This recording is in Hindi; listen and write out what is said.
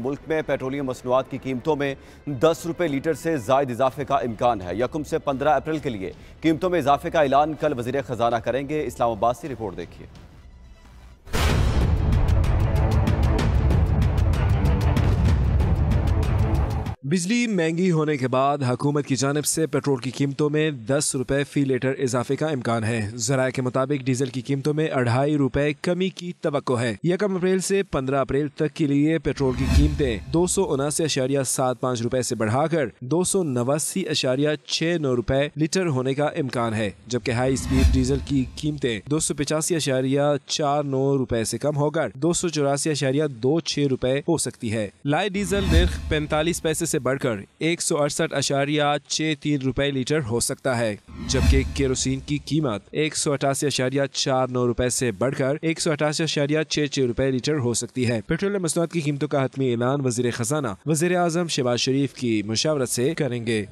मुल्क में पेट्रोलियम मसनूआत की कीमतों में दस रुपये लीटर से जायद इजाफे का इम्कान है यकम से पंद्रह अप्रैल के लिए कीमतों में इजाफे का ऐलान कल वजी ख़जाना करेंगे इस्लामाबाद से रिपोर्ट देखिए बिजली महंगी होने के बाद हुकूमत की जानब से पेट्रोल की कीमतों में दस रुपये फ़ी लीटर इजाफे का इम्कान है जरा के मुताबिक डीजल की कीमतों में अढ़ाई रुपये कमी की तो है यकम अप्रैल से पंद्रह अप्रैल तक के लिए पेट्रोल की कीमतें दो सौ उनासी अशारिया सात पाँच रुपये से बढ़ाकर दो सौ नवासी अशारिया छः नौ रुपये लीटर होने का इम्कान है जबकि हाई स्पीड डीजल की कीमतें दो सौ पचासी अशारिया चार नौ रुपये से कम होकर दो सौ चौरासी अशारिया दो छः रुपये हो सकती है लाइट डीजल निर्ख पैंतालीस पैसे ऐसी बढ़कर एक सौ अड़सठ अशारिया छह तीन रुपए लीटर हो सकता है जबकि केरोसिन की कीमत एक सौ अठासी अशारिया चार नौ रूपए से बढ़कर एक सौ अठासी अशारिया छह छह रुपए लीटर हो सकती है पेट्रोलियम मसनूआत की कीमतों का हतमी ऐलान वजीर खजाना वजीर अजम शहबाज शरीफ की मशावरत ऐसी करेंगे